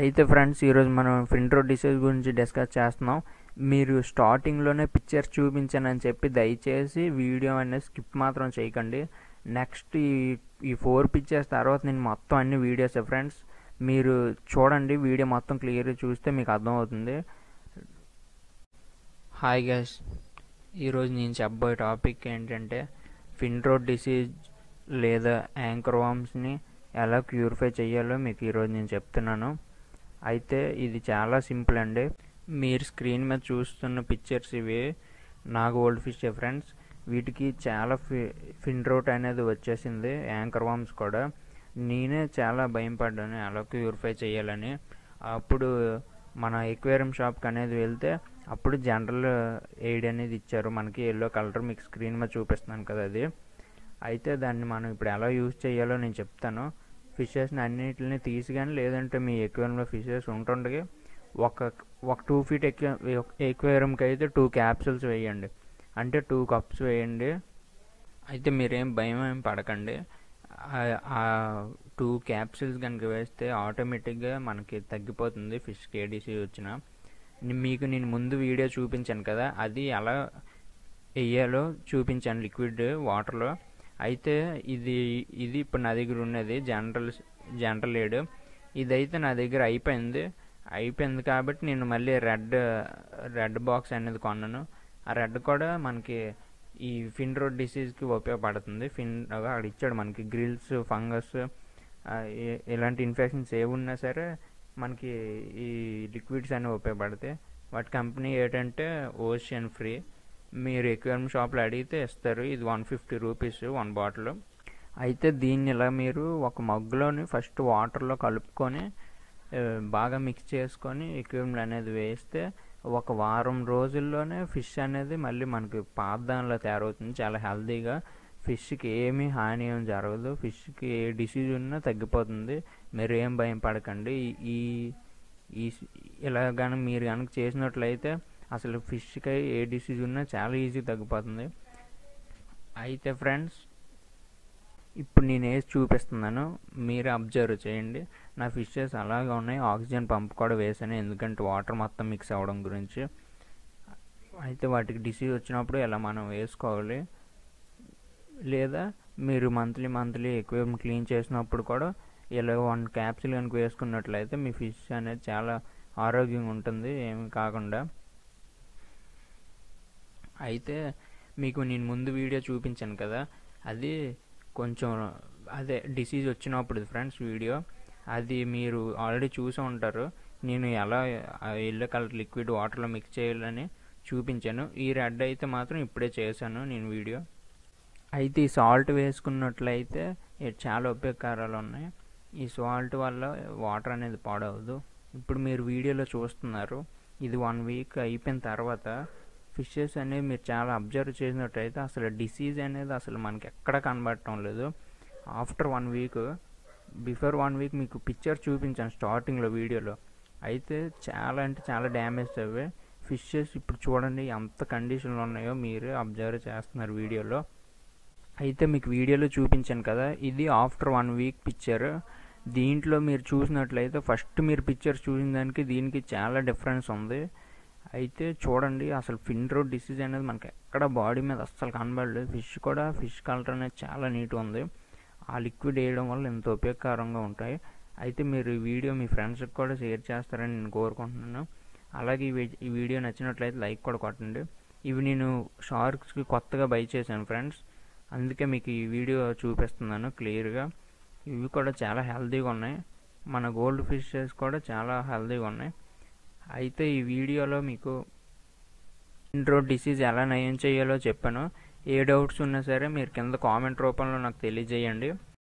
అయితే ఫ్రెండ్స్ ఈరోజు మనం ఫింట్రో డిసీజ్ గురించి డిస్కస్ చేస్తున్నాం మీరు స్టార్టింగ్లోనే పిక్చర్ చూపించానని చెప్పి దయచేసి వీడియో అనేది స్కిప్ మాత్రం చేయకండి నెక్స్ట్ ఈ ఈ ఫోర్ పిక్చర్స్ తర్వాత నేను మొత్తం అన్ని వీడియోస్ ఫ్రెండ్స్ మీరు చూడండి వీడియో మొత్తం క్లియర్గా చూస్తే మీకు అర్థమవుతుంది హాయ్ గైస్ ఈరోజు నేను చెప్పబోయే టాపిక్ ఏంటంటే ఫిన్రోడ్ డిసీజ్ లేదా యాంక్రోవామ్స్ని ఎలా క్యూరిఫై చేయాలో మీకు ఈరోజు నేను చెప్తున్నాను అయితే ఇది చాలా సింపుల్ అండి మీరు స్క్రీన్ మీద చూస్తున్న పిక్చర్స్ ఇవి నా గోల్డ్ ఫిష్ ఫ్రెండ్స్ వీటికి చాలా ఫి ఫిన్రోట్ అనేది వచ్చేసింది యాంకర్ వామ్స్ కూడా నేనే చాలా భయం పడ్డాను ఎలా ప్యూరిఫై చేయాలని అప్పుడు మన ఎక్వేరియం షాప్కి అనేది వెళ్తే అప్పుడు జనరల్ ఎయిడ్ అనేది ఇచ్చారు మనకి ఎల్లో కలర్ మీకు స్క్రీన్ మీద చూపిస్తున్నాను కదా అది అయితే దాన్ని మనం ఇప్పుడు ఎలా యూజ్ చేయాలో నేను చెప్తాను ఫిషెస్ని అన్నిటిని తీసి కానీ లేదంటే మీ ఎక్వేరియంలో ఫిషెస్ ఉంటుండగా ఒక ఒక టూ ఫీట్ ఎక్వే ఎక్వేరియంకి అయితే టూ క్యాప్సూల్స్ వేయండి అంటే టూ కప్స్ వేయండి అయితే మీరేం భయం ఏం పడకండి ఆ టూ క్యాప్సూల్స్ కనుక వేస్తే ఆటోమేటిక్గా మనకి తగ్గిపోతుంది ఫిష్ కేడీసీ వచ్చిన మీకు నేను ముందు వీడియో చూపించాను కదా అది ఎలా వేయాలో చూపించాను లిక్విడ్ వాటర్లో అయితే ఇది ఇది ఇప్పుడు నా దగ్గర ఉన్నది జనరల్ జనరల్ ఏడు ఇదైతే నా దగ్గర అయిపోయింది అయిపోయింది కాబట్టి నేను మళ్ళీ రెడ్ రెడ్ బాక్స్ అనేది కొన్నాను ఆ రెడ్ కూడా మనకి ఈ ఫిన్ రోడ్ డిసీజ్కి ఉపయోగపడుతుంది ఫిన్ అక్కడ ఇచ్చాడు మనకి గ్రిల్స్ ఫంగస్ ఇలాంటి ఇన్ఫెక్షన్స్ ఏమున్నా సరే మనకి ఈ లిక్విడ్స్ అనేవి ఉపయోగపడతాయి వాటి కంపెనీ ఏంటంటే ఓషియన్ ఫ్రీ మీరు ఎక్విరియం షాప్లో అడిగితే ఇస్తారు ఇది one fifty rupees one bottle అయితే దీన్ని ఇలా మీరు ఒక మగ్గులోని ఫస్ట్ వాటర్లో కలుపుకొని బాగా మిక్స్ చేసుకొని ఎక్విప్మెంట్ అనేది వేస్తే ఒక వారం రోజుల్లోనే ఫిష్ అనేది మళ్ళీ మనకి పాదంలో తయారవుతుంది చాలా హెల్తీగా ఫిష్కి ఏమీ హాని ఏం జరగదు ఫిష్కి ఏ డిసీజ్ ఉన్నా తగ్గిపోతుంది మీరు ఏం భయం పడకండి ఈ ఇలా కనుక మీరు కనుక చేసినట్లయితే అసలు ఫిష్కి ఏ డిసీజ్ ఉన్నా చాలా ఈజీ తగ్గిపోతుంది అయితే ఫ్రెండ్స్ ఇప్పుడు నేను వేసి చూపిస్తున్నాను మీరు అబ్జర్వ్ చేయండి నా ఫిషెస్ అలాగే ఉన్నాయి ఆక్సిజన్ పంప్ కూడా వేసాను ఎందుకంటే వాటర్ మొత్తం మిక్స్ అవ్వడం గురించి అయితే వాటికి డిసీజ్ వచ్చినప్పుడు ఎలా మనం వేసుకోవాలి లేదా మీరు మంత్లీ మంత్లీ ఎక్విప్మెంట్ క్లీన్ చేసినప్పుడు కూడా ఇలా వన్ క్యాప్సిల్ కనుక వేసుకున్నట్లయితే మీ ఫిష్ అనేది చాలా ఆరోగ్యంగా ఉంటుంది ఏమి కాకుండా అయితే మీకు నేను ముందు వీడియో చూపించాను కదా అది కొంచెం అదే డిసీజ్ వచ్చినప్పుడు ఫ్రెండ్స్ వీడియో అది మీరు ఆల్రెడీ చూసి ఉంటారు నేను ఎలా ఎల్లో కలర్ లిక్విడ్ వాటర్లో మిక్స్ చేయాలని చూపించాను ఈ రెడ్ అయితే మాత్రం ఇప్పుడే చేశాను నేను వీడియో అయితే ఈ సాల్ట్ వేసుకున్నట్లయితే చాలా ఉపయోగకరాలు ఉన్నాయి ఈ సాల్ట్ వల్ల వాటర్ అనేది పాడవదు ఇప్పుడు మీరు వీడియోలో చూస్తున్నారు ఇది వన్ వీక్ అయిపోయిన తర్వాత ఫిషెస్ అనేవి మీరు చాలా అబ్జర్వ్ చేసినట్టయితే అసలు డిసీజ్ అనేది అసలు మనకి ఎక్కడ కనబడటం లేదు after one week before one week మీకు పిక్చర్ చూపించాను స్టార్టింగ్లో వీడియోలో అయితే చాలా అంటే చాలా డ్యామేజ్ అవి ఫిషెస్ ఇప్పుడు చూడండి ఎంత కండిషన్లు ఉన్నాయో మీరు అబ్జర్వ్ చేస్తున్నారు వీడియోలో అయితే మీకు వీడియోలో చూపించాను కదా ఇది ఆఫ్టర్ వన్ వీక్ పిక్చర్ దీంట్లో మీరు చూసినట్లయితే ఫస్ట్ మీరు పిక్చర్ చూసిన దానికి దీనికి చాలా డిఫరెన్స్ ఉంది అయితే చూడండి అసలు ఫిన్ రోడ్ డిసీజ్ అనేది మనకి ఎక్కడ బాడీ మీద అస్సలు కనబడలేదు ఫిష్ కూడా ఫిష్ కలర్ అనేది చాలా నీట్గా ఉంది ఆ లిక్విడ్ వేయడం వల్ల ఎంతో ఉపయోగకరంగా ఉంటాయి అయితే మీరు ఈ వీడియో మీ ఫ్రెండ్స్కి కూడా షేర్ చేస్తారని నేను కోరుకుంటున్నాను అలాగే ఈ వీడియో నచ్చినట్లయితే లైక్ కూడా కొట్టండి ఇవి నేను షార్క్స్కి కొత్తగా బై చేశాను ఫ్రెండ్స్ అందుకే మీకు ఈ వీడియో చూపిస్తున్నాను క్లియర్గా ఇవి కూడా చాలా హెల్తీగా ఉన్నాయి మన గోల్డ్ ఫిషెస్ కూడా చాలా హెల్తీగా ఉన్నాయి అయితే ఈ వీడియోలో మీకు ఇంట్రో డిసీజ్ ఎలా నయం చేయాలో చెప్పాను ఏ డౌట్స్ ఉన్నా సరే మీరు కింద కామెంట్ రూపంలో నాకు తెలియజేయండి